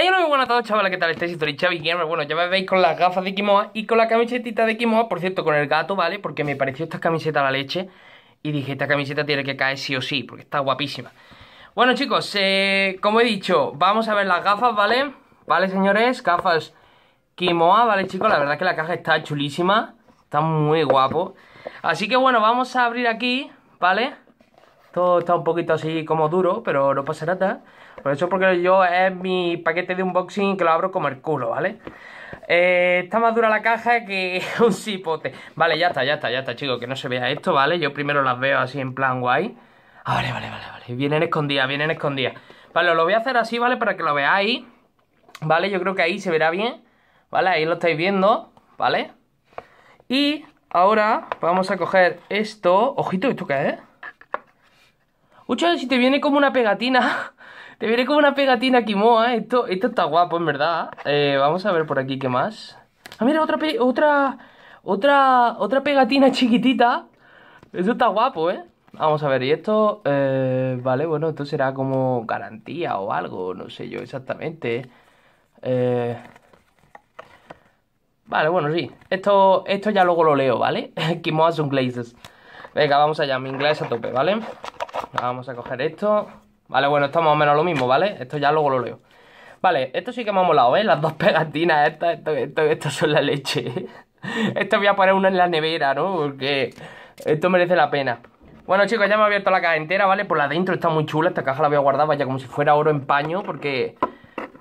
Hey, hola, muy buenas tardes, chavales, ¿qué tal estáis? Soy Chavi Gamer, bueno, ya me veis con las gafas de Kimoa y con la camiseta de Kimoa, por cierto, con el gato, ¿vale? Porque me pareció esta camiseta la leche y dije, esta camiseta tiene que caer sí o sí, porque está guapísima. Bueno, chicos, eh, como he dicho, vamos a ver las gafas, ¿vale? Vale, señores, gafas Kimoa, ¿vale, chicos? La verdad que la caja está chulísima, está muy guapo. Así que, bueno, vamos a abrir aquí, ¿vale? vale todo está un poquito así como duro, pero no pasa nada. Por eso porque yo es mi paquete de unboxing que lo abro como el culo, ¿vale? Eh, está más dura la caja que un cipote. Vale, ya está, ya está, ya está, chicos. Que no se vea esto, ¿vale? Yo primero las veo así en plan guay. Ah, vale, vale, vale, vale. Vienen escondidas, vienen escondidas. Vale, lo voy a hacer así, ¿vale? Para que lo veáis. ¿Vale? Yo creo que ahí se verá bien. ¿Vale? Ahí lo estáis viendo. ¿Vale? Y ahora vamos a coger esto. Ojito, ¿esto qué es? Ucha, si te viene como una pegatina. Te viene como una pegatina Kimoa, esto, esto está guapo, en verdad. Eh, vamos a ver por aquí qué más. Ah, mira, otra otra otra otra pegatina chiquitita. Esto está guapo, ¿eh? Vamos a ver, y esto, eh, vale, bueno, esto será como garantía o algo, no sé yo exactamente. Eh, vale, bueno, sí, esto, esto ya luego lo leo, ¿vale? Kimoa son glazes. Venga, vamos allá, mi inglés a tope, ¿vale? Vamos a coger esto. Vale, bueno, esto más o menos lo mismo, ¿vale? Esto ya luego lo leo. Vale, esto sí que me ha molado, ¿eh? Las dos pegatinas estas, esto, esto, son la leche. esto voy a poner una en la nevera, ¿no? Porque esto merece la pena. Bueno, chicos, ya me he abierto la caja entera, ¿vale? Por la dentro está muy chula. Esta caja la voy a guardar, como si fuera oro en paño, porque...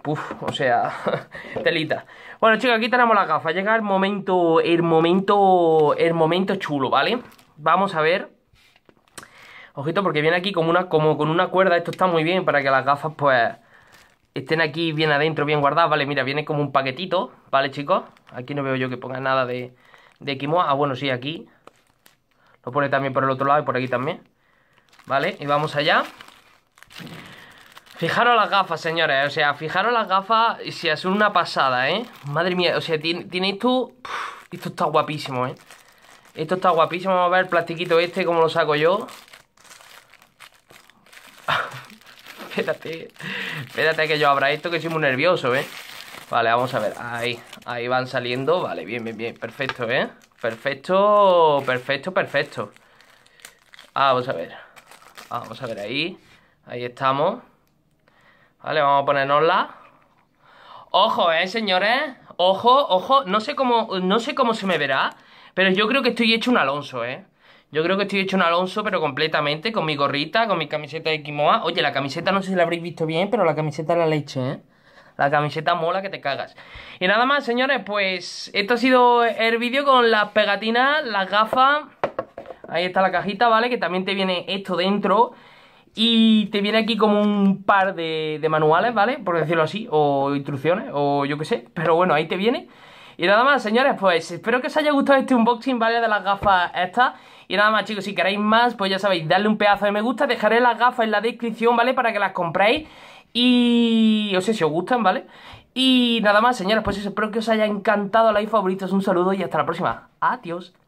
Uf, o sea, telita. Bueno, chicos, aquí tenemos la gafa. Llega el momento, el momento, el momento chulo, ¿vale? Vamos a ver Ojito, porque viene aquí como, una, como con una cuerda. Esto está muy bien para que las gafas, pues, estén aquí bien adentro, bien guardadas. Vale, mira, viene como un paquetito. Vale, chicos. Aquí no veo yo que ponga nada de, de Ah, bueno, sí, aquí. Lo pone también por el otro lado y por aquí también. Vale, y vamos allá. Fijaros las gafas, señores. O sea, fijaros las gafas. Y si es una pasada, ¿eh? Madre mía, o sea, tiene, tú esto. esto está guapísimo, ¿eh? Esto está guapísimo. Vamos a ver el plastiquito este, cómo lo saco yo. espérate. Espérate que yo abra esto, que soy muy nervioso, ¿eh? Vale, vamos a ver. Ahí, ahí van saliendo. Vale, bien, bien, bien. Perfecto, ¿eh? Perfecto, perfecto, perfecto. Ah, vamos a ver. vamos a ver ahí. Ahí estamos. Vale, vamos a ponernosla. Ojo, ¿eh, señores? Ojo, ojo. No sé cómo, no sé cómo se me verá, pero yo creo que estoy hecho un Alonso, ¿eh? Yo creo que estoy hecho un Alonso, pero completamente, con mi gorrita, con mi camiseta de quimoa. Oye, la camiseta no sé si la habréis visto bien, pero la camiseta de la leche, ¿eh? La camiseta mola que te cagas. Y nada más, señores, pues esto ha sido el vídeo con las pegatinas, las gafas. Ahí está la cajita, ¿vale? Que también te viene esto dentro. Y te viene aquí como un par de, de manuales, ¿vale? Por decirlo así, o instrucciones, o yo qué sé. Pero bueno, ahí te viene. Y nada más, señores, pues espero que os haya gustado este unboxing, ¿vale? De las gafas estas. Y nada más, chicos, si queréis más, pues ya sabéis, darle un pedazo de me gusta. Dejaré las gafas en la descripción, ¿vale? Para que las compréis. Y... O sea, si os gustan, ¿vale? Y nada más, señores, pues espero que os haya encantado, like, favoritos, un saludo y hasta la próxima. Adiós.